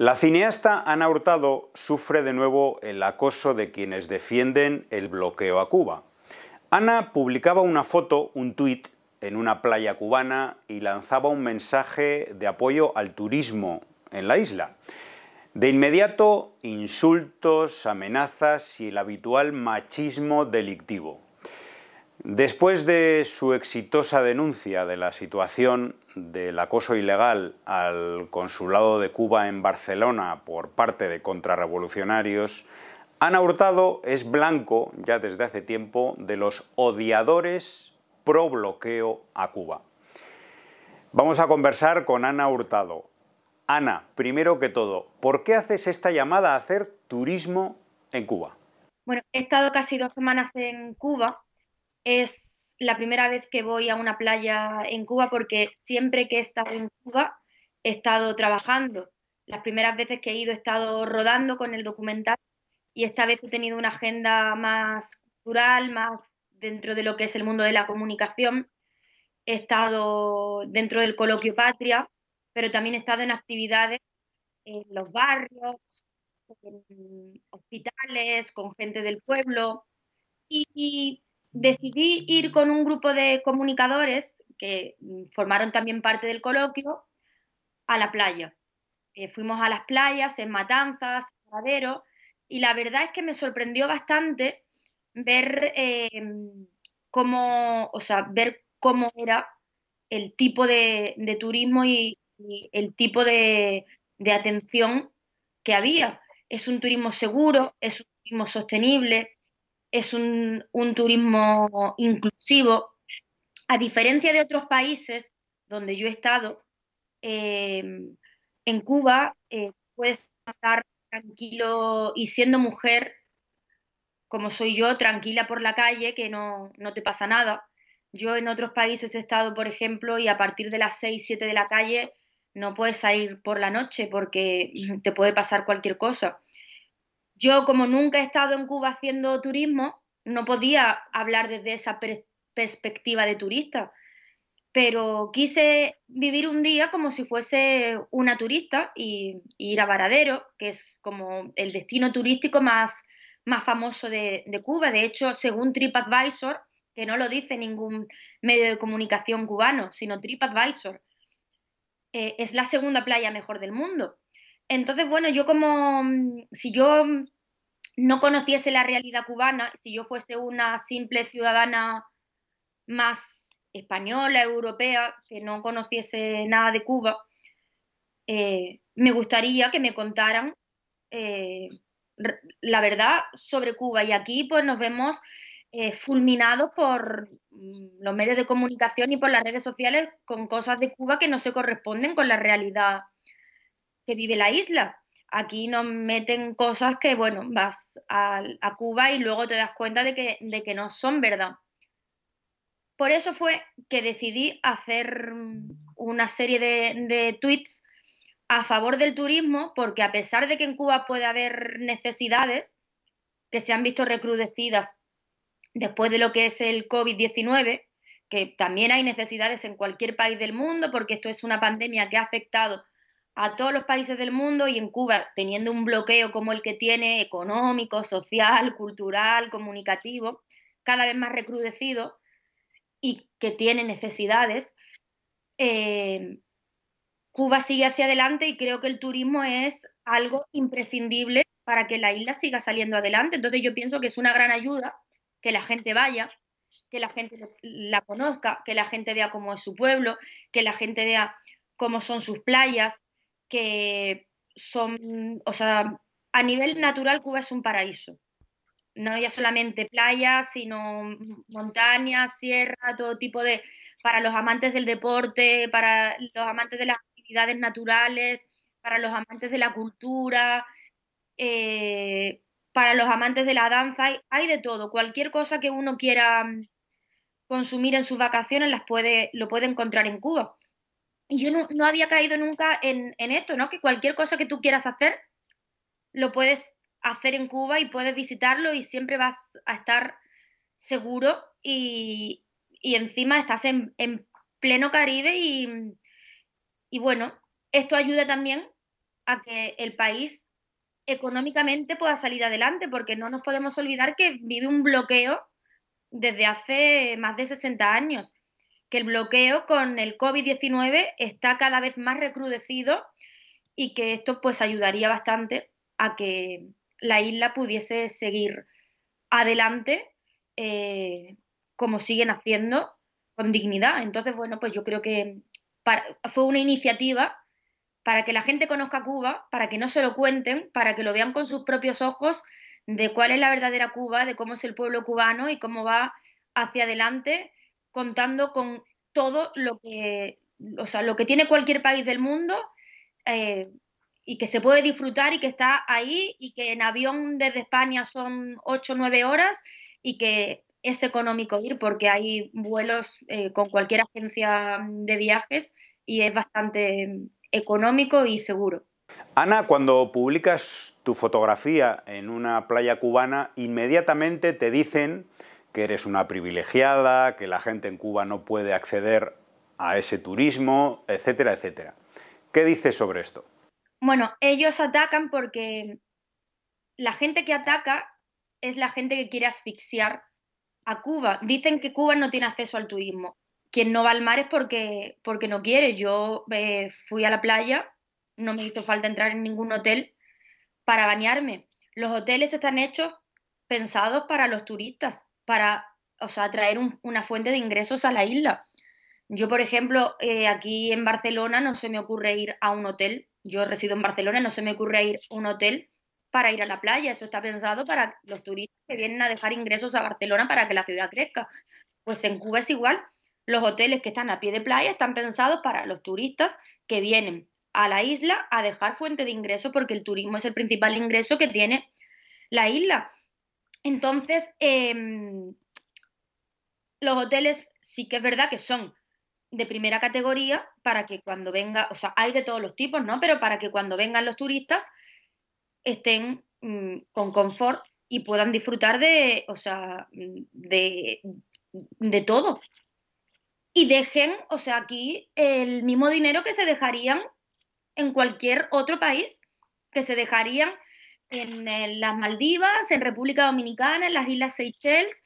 La cineasta Ana Hurtado sufre de nuevo el acoso de quienes defienden el bloqueo a Cuba. Ana publicaba una foto, un tuit, en una playa cubana y lanzaba un mensaje de apoyo al turismo en la isla. De inmediato, insultos, amenazas y el habitual machismo delictivo. Después de su exitosa denuncia de la situación del acoso ilegal al consulado de Cuba en Barcelona por parte de contrarrevolucionarios, Ana Hurtado es blanco, ya desde hace tiempo, de los odiadores pro bloqueo a Cuba. Vamos a conversar con Ana Hurtado. Ana, primero que todo, ¿por qué haces esta llamada a hacer turismo en Cuba? Bueno, he estado casi dos semanas en Cuba es la primera vez que voy a una playa en Cuba porque siempre que he estado en Cuba he estado trabajando. Las primeras veces que he ido he estado rodando con el documental y esta vez he tenido una agenda más cultural, más dentro de lo que es el mundo de la comunicación. He estado dentro del coloquio Patria, pero también he estado en actividades en los barrios, en hospitales, con gente del pueblo. Y, decidí ir con un grupo de comunicadores que formaron también parte del coloquio a la playa. Eh, fuimos a las playas en Matanzas, en Madero, y la verdad es que me sorprendió bastante ver eh, cómo, o sea, ver cómo era el tipo de, turismo y, el tipo de atención que había. Es un turismo seguro, es un turismo sostenible, es un, turismo inclusivo. A diferencia de otros países donde yo he estado, em, en Cuba eh, puedes estar tranquilo y siendo mujer, como soy yo, tranquila por la calle, que no, no, te pasa nada. Yo en otros países he estado, por ejemplo, y a partir de las 6, 7 de la calle no puedes salir por la noche porque te puede pasar cualquier cosa. Yo, como nunca he estado en Cuba haciendo turismo, no podía hablar desde esa perspectiva de turista, pero quise vivir un día como si fuese una turista y, ir a Varadero, que es como el destino turístico más, más famoso de, Cuba. De hecho, según TripAdvisor, que no lo dice ningún medio de comunicación cubano, sino TripAdvisor, eh, es la segunda playa mejor del mundo. Entonces, bueno, yo como mm, si yo mm, no conociese la realidad cubana, si yo fuese una simple ciudadana más española, europea, que no conociese nada de Cuba, eh, me gustaría que me contaran eh, la verdad sobre Cuba. Y aquí pues nos vemos eh, fulminados por mm, los medios de comunicación y por las redes sociales con cosas de Cuba que no se corresponden con la realidad que vive la isla. Aquí nos meten cosas que, bueno, vas a, Cuba y luego te das cuenta de que, no son verdad. Por eso fue que decidí hacer una serie de, de, tweets a favor del turismo, porque a pesar de que en Cuba puede haber necesidades que se han visto recrudecidas después de lo que es el COVID-19, que también hay necesidades en cualquier país del mundo, porque esto es una pandemia que ha afectado a todos los países del mundo y en Cuba, teniendo un bloqueo como el que tiene, económico, social, cultural, comunicativo, cada vez más recrudecido y que tiene necesidades, eh, Cuba sigue hacia adelante y creo que el turismo es algo imprescindible para que la isla siga saliendo adelante. Entonces yo pienso que es una gran ayuda que la gente vaya, que la gente la conozca, que la gente vea cómo es su pueblo, que la gente vea cómo son sus playas, que son, o sea, a nivel natural Cuba es un paraíso. No ya solamente playas, sino montañas, sierra, todo tipo de, para los amantes del deporte, para los amantes de las actividades naturales, para los amantes de la cultura, eh, para los amantes de la danza, hay, hay, de todo. Cualquier cosa que uno quiera mm, consumir en sus vacaciones las puede, lo puede encontrar en Cuba. Y yo no, había caído nunca en, esto, ¿no? Que cualquier cosa que tú quieras hacer, lo puedes hacer en Cuba y puedes visitarlo y siempre vas a estar seguro y, encima estás en, pleno Caribe y, y bueno, esto ayuda también a que el país económicamente pueda salir adelante, porque no nos podemos olvidar que vive un bloqueo desde hace más de 60 años que el bloqueo con el COVID-19 está cada vez más recrudecido y que esto pues ayudaría bastante a que la isla pudiese seguir adelante eh, como siguen haciendo con dignidad. Entonces, bueno, pues yo creo que fue una iniciativa para que la gente conozca Cuba, para que no se lo cuenten, para que lo vean con sus propios ojos de cuál es la verdadera Cuba, de cómo es el pueblo cubano y cómo va hacia adelante contando con todo lo que, lo que tiene cualquier país del mundo eh, y que se puede disfrutar y que está ahí y que en avión desde España son 8 o 9 horas y que es económico ir porque hay vuelos eh, con cualquier agencia de viajes y es bastante económico y seguro. Ana, cuando publicas tu fotografía en una playa cubana, inmediatamente te dicen que eres una privilegiada, que la gente en Cuba no puede acceder a ese turismo, etcétera, etcétera. ¿Qué dices sobre esto? Bueno, ellos atacan porque la gente que ataca es la gente que quiere asfixiar a Cuba. Dicen que Cuba no tiene acceso al turismo. Quien no va al mar es porque, porque no quiere. Yo eh, fui a la playa, no me hizo falta entrar en ningún hotel para bañarme. Los hoteles están hechos pensados para los turistas para, o sea, traer una fuente de ingresos a la isla. Yo, por ejemplo, eh, aquí en Barcelona no se me ocurre ir a un hotel. Yo resido en Barcelona, no se me ocurre ir a un hotel para ir a la playa. Eso está pensado para los turistas que vienen a dejar ingresos a Barcelona para que la ciudad crezca. Pues en Cuba es igual. Los hoteles que están a pie de playa están pensados para los turistas que vienen a la isla a dejar fuente de ingresos porque el turismo es el principal ingreso que tiene la isla. Entonces, em, los hoteles sí que es verdad que son de primera categoría para que cuando venga, o sea, hay de todos los tipos, ¿no? Pero para que cuando vengan los turistas estén mm, con confort y puedan disfrutar de, o sea, de, de todo. Y dejen, o sea, aquí el mismo dinero que se dejarían en cualquier otro país, que se dejarían en eh, las Maldivas, en República Dominicana, en las Islas Seychelles,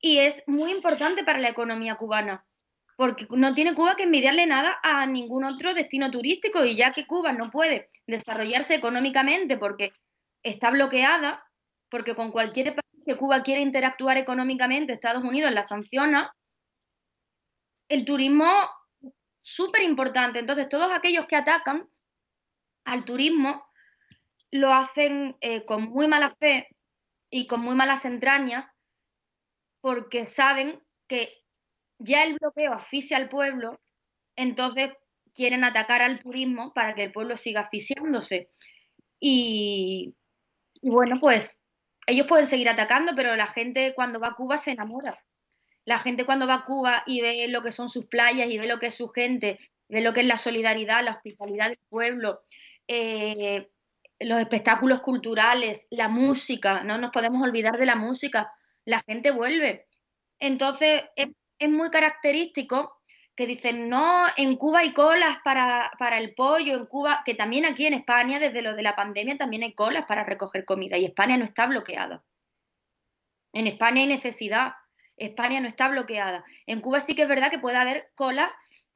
y es muy importante para la economía cubana, porque no tiene Cuba que envidiarle nada a ningún otro destino turístico, y ya que Cuba no puede desarrollarse económicamente porque está bloqueada, porque con cualquier país que Cuba quiere interactuar económicamente, Estados Unidos la sanciona, el turismo es súper importante. Entonces, todos aquellos que atacan al turismo, lo hacen eh, con muy mala fe y con muy malas entrañas porque saben que ya el bloqueo asfixia al pueblo, entonces quieren atacar al turismo para que el pueblo siga asfixiándose. Y, bueno, pues ellos pueden seguir atacando, pero la gente cuando va a Cuba se enamora. La gente cuando va a Cuba y ve lo que son sus playas y ve lo que es su gente, ve lo que es la solidaridad, la hospitalidad del pueblo, eh, los espectáculos culturales, la música, no nos podemos olvidar de la música, la gente vuelve. Entonces es, muy característico que dicen, no, en Cuba hay colas para, para, el pollo, en Cuba, que también aquí en España, desde lo de la pandemia, también hay colas para recoger comida y España no está bloqueada. En España hay necesidad, España no está bloqueada. En Cuba sí que es verdad que puede haber colas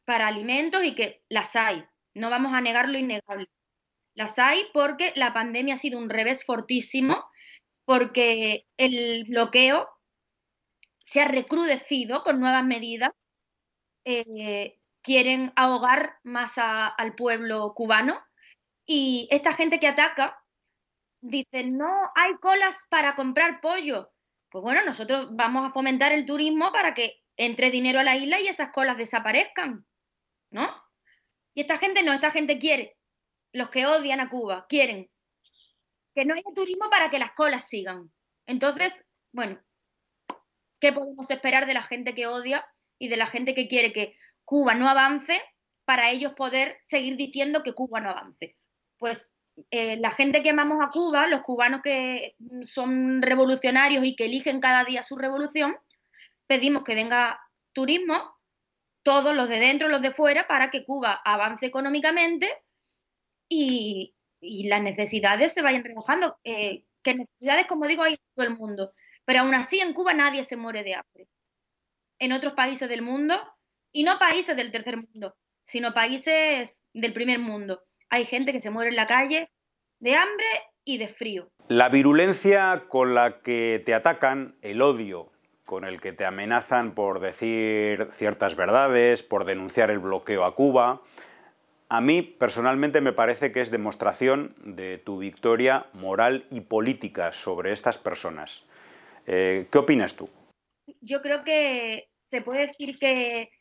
para alimentos y que las hay, no vamos a negar lo innegable. Las hay porque la pandemia ha sido un revés fortísimo, porque el bloqueo se ha recrudecido con nuevas medidas. Eh, quieren ahogar más al pueblo cubano y esta gente que ataca dice, no hay colas para comprar pollo. Pues bueno, nosotros vamos a fomentar el turismo para que entre dinero a la isla y esas colas desaparezcan, ¿no? Y esta gente no, esta gente quiere los que odian a Cuba quieren que no haya turismo para que las colas sigan. Entonces, bueno, ¿qué podemos esperar de la gente que odia y de la gente que quiere que Cuba no avance para ellos poder seguir diciendo que Cuba no avance? Pues eh, la gente que amamos a Cuba, los cubanos que son revolucionarios y que eligen cada día su revolución, pedimos que venga turismo, todos los de dentro, los de fuera, para que Cuba avance económicamente y, las necesidades se vayan rebajando. Eh, que necesidades, como digo, hay en todo el mundo. Pero aún así en Cuba nadie se muere de hambre. En otros países del mundo, y no países del tercer mundo, sino países del primer mundo, hay gente que se muere en la calle de hambre y de frío. La virulencia con la que te atacan, el odio con el que te amenazan por decir ciertas verdades, por denunciar el bloqueo a Cuba, a mí personalmente me parece que es demostración de tu victoria moral y política sobre estas personas. Eh, ¿Qué opinas tú? Yo creo que se puede decir que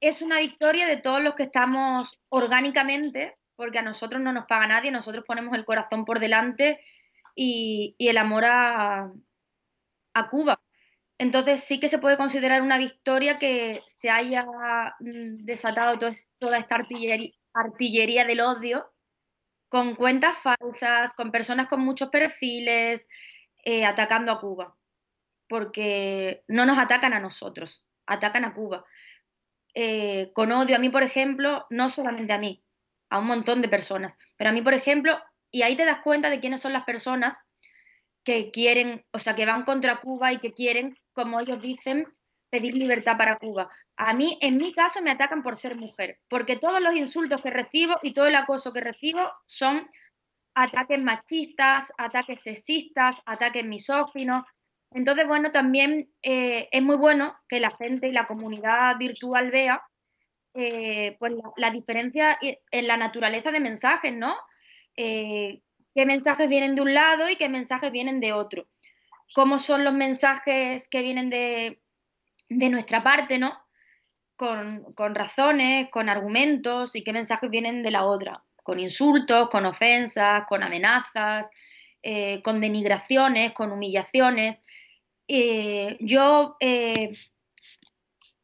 es una victoria de todos los que estamos orgánicamente, porque a nosotros no nos paga nadie, nosotros ponemos el corazón por delante y, el amor a, Cuba. Entonces sí que se puede considerar una victoria que se haya mm, desatado toda esta artillería, artillería del odio, con cuentas falsas, con personas con muchos perfiles, eh, atacando a Cuba, porque no nos atacan a nosotros, atacan a Cuba. Eh, con odio a mí, por ejemplo, no solamente a mí, a un montón de personas, pero a mí, por ejemplo, y ahí te das cuenta de quiénes son las personas que quieren, o sea, que van contra Cuba y que quieren, como ellos dicen, pedir libertad para Cuba. A mí, en mi caso, me atacan por ser mujer, porque todos los insultos que recibo y todo el acoso que recibo son ataques machistas, ataques sexistas, ataques misóginos. Entonces, bueno, también eh, es muy bueno que la gente y la comunidad virtual vea eh, pues la, diferencia en la naturaleza de mensajes, ¿no? Eh, qué mensajes vienen de un lado y qué mensajes vienen de otro. Cómo son los mensajes que vienen de, de nuestra parte, ¿no? Con, razones, con argumentos y qué mensajes vienen de la otra, con insultos, con ofensas, con amenazas, eh, con denigraciones, con humillaciones. Eh, yo eh,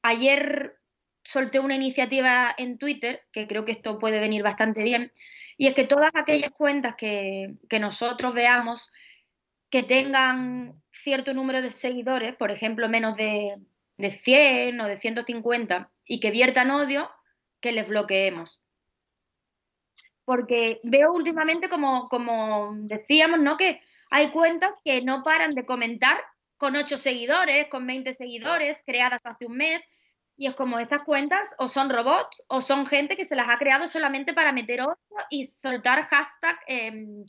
ayer solté una iniciativa en Twitter, que creo que esto puede venir bastante bien, y es que todas aquellas cuentas que nosotros veamos que tengan cierto número de seguidores, por ejemplo, menos de de 100 o de 150 y que viertan odio, que les bloqueemos. Porque veo últimamente, como, como decíamos, ¿no? que hay cuentas que no paran de comentar con 8 seguidores, con 20 seguidores, creadas hace un mes, y es como estas cuentas o son robots o son gente que se las ha creado solamente para meter odio y soltar hashtag em,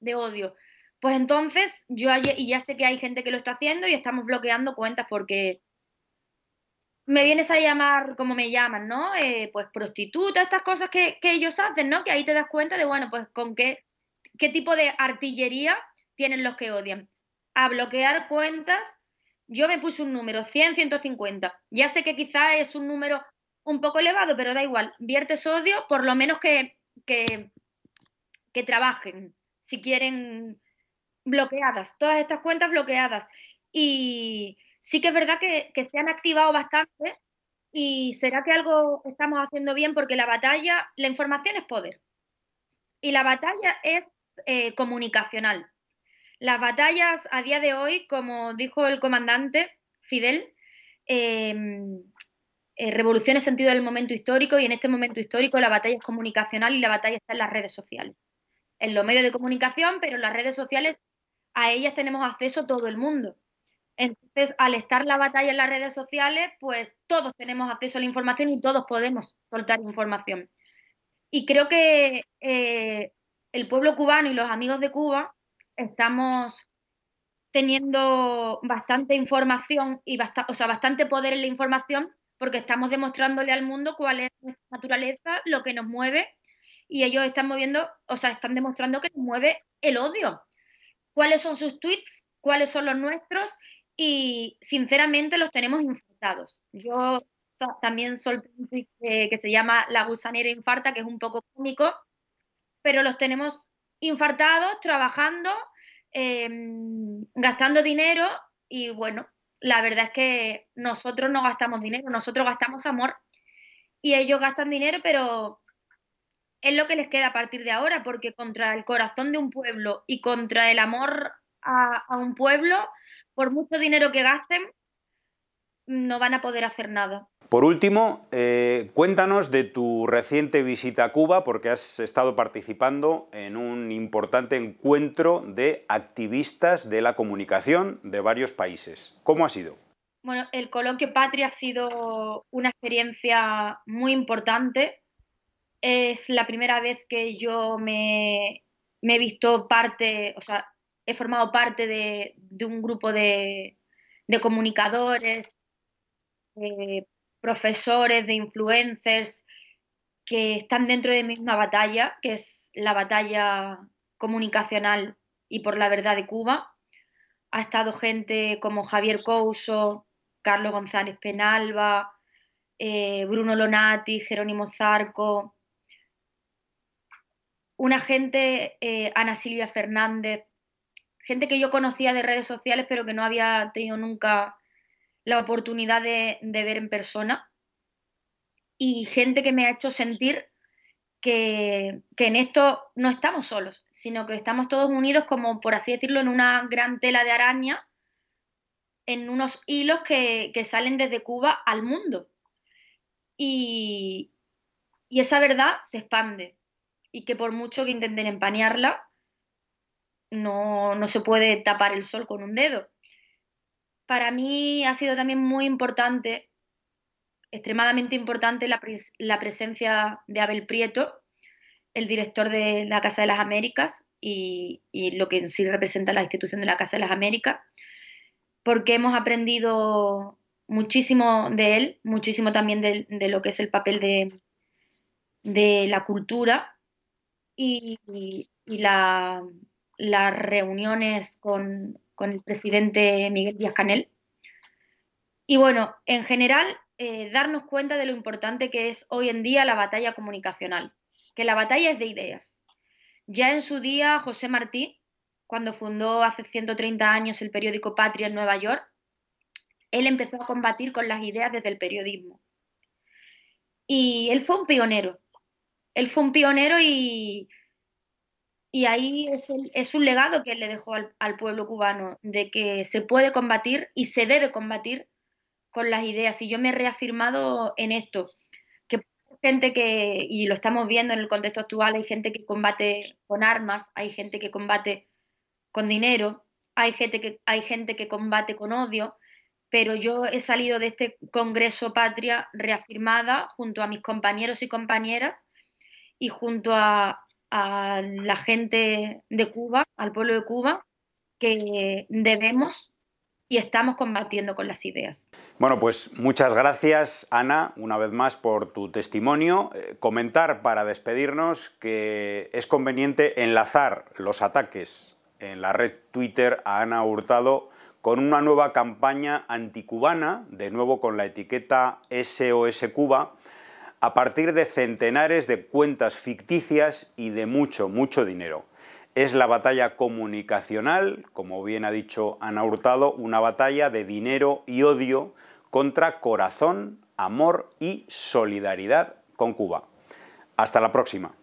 de odio. Pues entonces, yo ayer, y ya sé que hay gente que lo está haciendo y estamos bloqueando cuentas porque me vienes a llamar como me llaman, ¿no? Eh, pues prostituta, estas cosas que, ellos hacen, ¿no? Que ahí te das cuenta de, bueno, pues con qué, qué tipo de artillería tienen los que odian. A bloquear cuentas, yo me puse un número, 100, 150. Ya sé que quizá es un número un poco elevado, pero da igual, viertes odio, por lo menos que, que, que trabajen, si quieren bloqueadas, todas estas cuentas bloqueadas. Y, Sí que es verdad que, se han activado bastante y será que algo estamos haciendo bien porque la batalla, la información es poder y la batalla es eh, comunicacional. Las batallas a día de hoy, como dijo el comandante Fidel, em, eh, revolución es sentido del momento histórico y en este momento histórico la batalla es comunicacional y la batalla está en las redes sociales. En los medios de comunicación, pero en las redes sociales a ellas tenemos acceso todo el mundo. Entonces, al estar la batalla en las redes sociales, pues todos tenemos acceso a la información y todos podemos soltar información. Y creo que eh, el pueblo cubano y los amigos de Cuba estamos teniendo bastante información y o sea, bastante poder en la información porque estamos demostrándole al mundo cuál es nuestra naturaleza, lo que nos mueve y ellos están moviendo, o sea, están demostrando que nos mueve el odio. ¿Cuáles son sus tweets? ¿Cuáles son los nuestros? y sinceramente los tenemos infartados. Yo también soy un eh, que, se llama La gusanera infarta, que es un poco cómico, pero los tenemos infartados, trabajando, em, gastando dinero y bueno, la verdad es que nosotros no gastamos dinero, nosotros gastamos amor y ellos gastan dinero, pero es lo que les queda a partir de ahora, porque contra el corazón de un pueblo y contra el amor a, un pueblo, por mucho dinero que gasten, no van a poder hacer nada. Por último, eh, cuéntanos de tu reciente visita a Cuba, porque has estado participando en un importante encuentro de activistas de la comunicación de varios países. ¿Cómo ha sido? Bueno, el coloquio Patria ha sido una experiencia muy importante. Es la primera vez que yo me, me he visto parte, o sea, he formado parte de, un grupo de, comunicadores, profesores, de influencers que están dentro de misma batalla, que es la batalla comunicacional y por la verdad de Cuba. Ha estado gente como Javier Couso, Carlos González Penalba, eh, Bruno Lonati, Jerónimo Zarco, una gente, eh, Ana Silvia Fernández, gente que yo conocía de redes sociales, pero que no había tenido nunca la oportunidad de, ver en persona. Y gente que me ha hecho sentir que, en esto no estamos solos, sino que estamos todos unidos, como por así decirlo, en una gran tela de araña, en unos hilos que, salen desde Cuba al mundo. Y, y esa verdad se expande. Y que por mucho que intenten empañarla, no, no se puede tapar el sol con un dedo. Para mí ha sido también muy importante, extremadamente importante, la, presencia de Abel Prieto, el director de la Casa de las Américas y, lo que sí representa la institución de la Casa de las Américas, porque hemos aprendido muchísimo de él, muchísimo también de, lo que es el papel de, de la cultura y, la, las reuniones con, el presidente Miguel Díaz Canel. Y bueno, en general, eh, darnos cuenta de lo importante que es hoy en día la batalla comunicacional, que la batalla es de ideas. Ya en su día, José Martí, cuando fundó hace 130 años el periódico Patria en Nueva York, él empezó a combatir con las ideas desde el periodismo. Y él fue un pionero. Él fue un pionero y y ahí es, el, un legado que él le dejó al, al, pueblo cubano, de que se puede combatir y se debe combatir con las ideas. Y yo me he reafirmado en esto, que gente que, y lo estamos viendo en el contexto actual, hay gente que combate con armas, hay gente que combate con dinero, hay gente que, hay gente que combate con odio, pero yo he salido de este Congreso Patria reafirmada junto a mis compañeros y compañeras y junto a a la gente de Cuba, al pueblo de Cuba, que debemos y estamos combatiendo con las ideas. Bueno, pues muchas gracias, Ana, una vez más por tu testimonio. Eh, comentar para despedirnos que es conveniente enlazar los ataques en la red Twitter a Ana Hurtado con una nueva campaña anticubana, de nuevo con la etiqueta SOS Cuba, a partir de centenares de cuentas ficticias y de mucho, mucho dinero. Es la batalla comunicacional, como bien ha dicho Ana Hurtado, una batalla de dinero y odio contra corazón, amor y solidaridad con Cuba. Hasta la próxima.